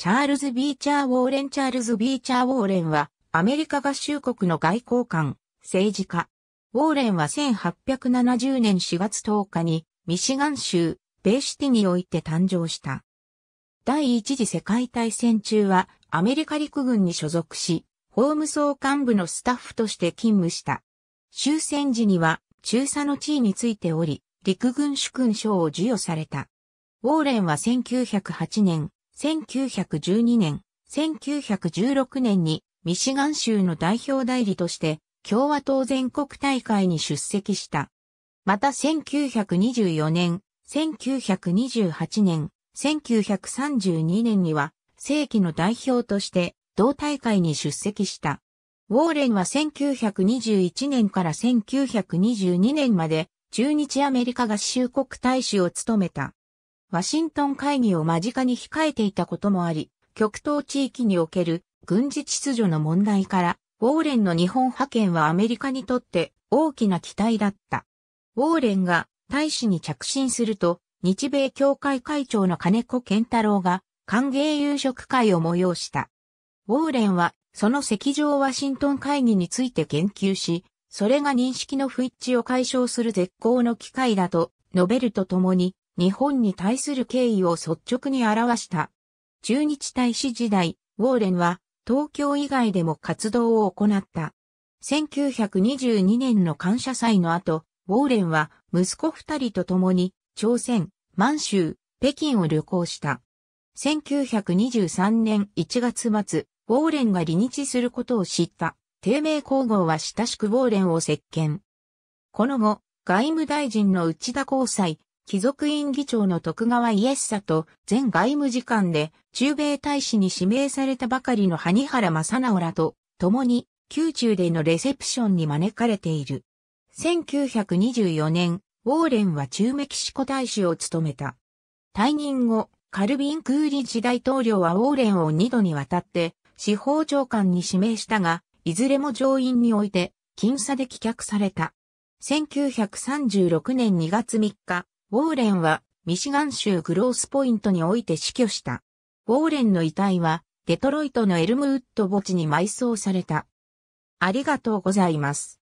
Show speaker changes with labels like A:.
A: チャールズ・ビーチャー・ウォーレンチャールズ・ビーチャー・ウォーレンは、アメリカ合衆国の外交官、政治家。ウォーレンは1870年4月10日に、ミシガン州、ベイシティにおいて誕生した。第一次世界大戦中は、アメリカ陸軍に所属し、法務総幹部のスタッフとして勤務した。終戦時には、中佐の地位についており、陸軍主勲章を授与された。ウォーレンは1908年、1912年、1916年にミシガン州の代表代理として共和党全国大会に出席した。また1924年、1928年、1932年には正規の代表として同大会に出席した。ウォーレンは1921年から1922年まで中日アメリカ合衆国大使を務めた。ワシントン会議を間近に控えていたこともあり、極東地域における軍事秩序の問題から、ウォーレンの日本派遣はアメリカにとって大きな期待だった。ウォーレンが大使に着信すると、日米協会会長の金子健太郎が歓迎夕食会を催した。ウォーレンはその赤上ワシントン会議について言及し、それが認識の不一致を解消する絶好の機会だと述べるとともに、日本に対する敬意を率直に表した。中日大使時代、ウォーレンは東京以外でも活動を行った。1922年の感謝祭の後、ウォーレンは息子二人と共に朝鮮、満州、北京を旅行した。1923年1月末、ウォーレンが離日することを知った、低迷皇后は親しくウォーレンを接見。この後、外務大臣の内田交際、貴族院議長の徳川家久と前外務次官で中米大使に指名されたばかりの萩原正直らと共に宮中でのレセプションに招かれている。1924年、ウォーレンは中メキシコ大使を務めた。退任後、カルビン・クーリッジ大統領はウォーレンを二度にわたって司法長官に指名したが、いずれも上院において、僅差で棄却された。1936年2月3日、ウォーレンはミシガン州グロースポイントにおいて死去した。ウォーレンの遺体はデトロイトのエルムウッド墓地に埋葬された。ありがとうございます。